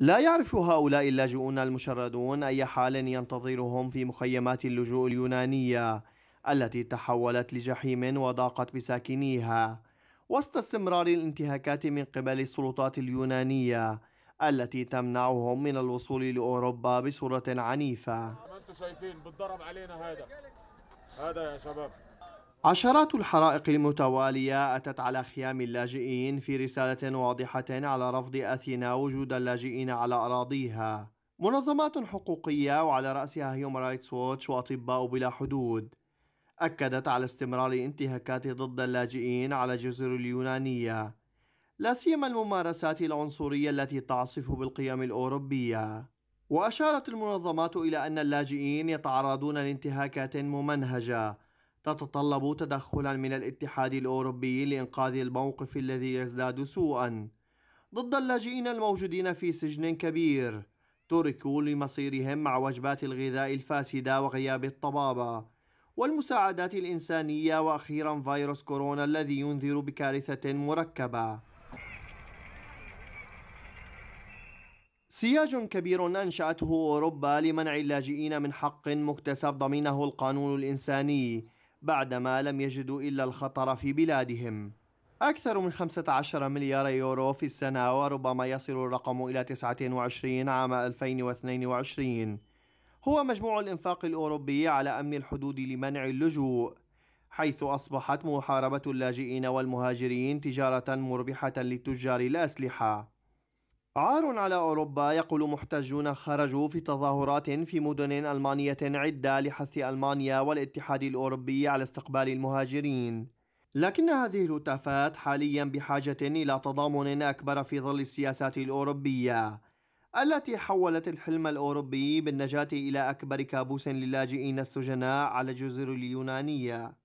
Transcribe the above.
لا يعرف هؤلاء اللاجئون المشردون أي حال ينتظرهم في مخيمات اللجوء اليونانية التي تحولت لجحيم وضاقت بساكنيها وسط استمرار الانتهاكات من قبل السلطات اليونانية التي تمنعهم من الوصول لأوروبا بصورة عنيفة ما انتم شايفين بتضرب علينا هذا هذا يا شباب عشرات الحرائق المتوالية أتت على خيام اللاجئين في رسالة واضحة على رفض أثينا وجود اللاجئين على أراضيها منظمات حقوقية وعلى رأسها هيومن رايتس ووتش وأطباء بلا حدود أكدت على استمرار الانتهاكات ضد اللاجئين على الجزر اليونانية لا سيما الممارسات العنصرية التي تعصف بالقيم الأوروبية وأشارت المنظمات إلى أن اللاجئين يتعرضون لانتهاكات ممنهجة تتطلب تدخلا من الاتحاد الأوروبي لإنقاذ الموقف الذي يزداد سوءا ضد اللاجئين الموجودين في سجن كبير تركوا لمصيرهم مع وجبات الغذاء الفاسدة وغياب الطبابة والمساعدات الإنسانية وأخيرا فيروس كورونا الذي ينذر بكارثة مركبة سياج كبير أنشأته أوروبا لمنع اللاجئين من حق مكتسب ضمينه القانون الإنساني بعدما لم يجدوا إلا الخطر في بلادهم أكثر من 15 مليار يورو في السنة وربما يصل الرقم إلى 29 عام 2022 هو مجموع الإنفاق الأوروبي على أمن الحدود لمنع اللجوء حيث أصبحت محاربة اللاجئين والمهاجرين تجارة مربحة لتجار الأسلحة عار على أوروبا يقول محتجون خرجوا في تظاهرات في مدن ألمانية عدة لحث ألمانيا والاتحاد الأوروبي على استقبال المهاجرين لكن هذه الهتافات حاليا بحاجة إلى تضامن أكبر في ظل السياسات الأوروبية التي حولت الحلم الأوروبي بالنجاة إلى أكبر كابوس للاجئين السجناء على الجزر اليونانية